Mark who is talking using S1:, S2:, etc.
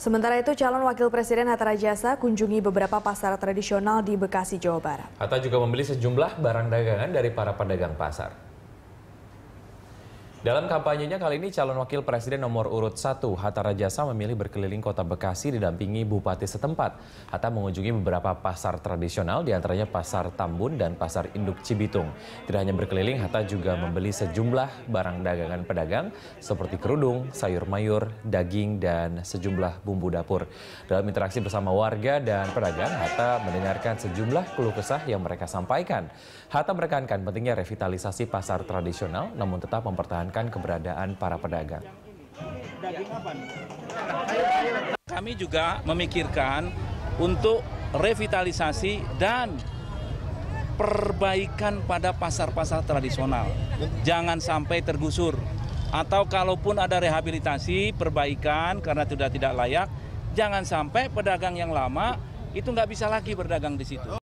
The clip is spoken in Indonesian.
S1: Sementara itu, calon wakil presiden Hatta Rajasa kunjungi beberapa pasar tradisional di Bekasi, Jawa Barat. Hatta juga membeli sejumlah barang dagangan dari para pedagang pasar. Dalam kampanyenya kali ini, calon wakil presiden nomor urut 1, Hatta Rajasa memilih berkeliling kota Bekasi didampingi bupati setempat. Hatta mengunjungi beberapa pasar tradisional, diantaranya Pasar Tambun dan Pasar Induk Cibitung. Tidak hanya berkeliling, Hatta juga membeli sejumlah barang dagangan pedagang seperti kerudung, sayur mayur, daging, dan sejumlah bumbu dapur. Dalam interaksi bersama warga dan pedagang, Hatta mendengarkan sejumlah keluh kesah yang mereka sampaikan. Hatta merekankan pentingnya revitalisasi pasar tradisional, namun tetap mempertahankan mengamankan keberadaan para pedagang.
S2: Kami juga memikirkan untuk revitalisasi dan perbaikan pada pasar-pasar tradisional. Jangan sampai tergusur. Atau kalaupun ada rehabilitasi, perbaikan karena sudah tidak layak, jangan sampai pedagang yang lama itu nggak bisa lagi berdagang di situ.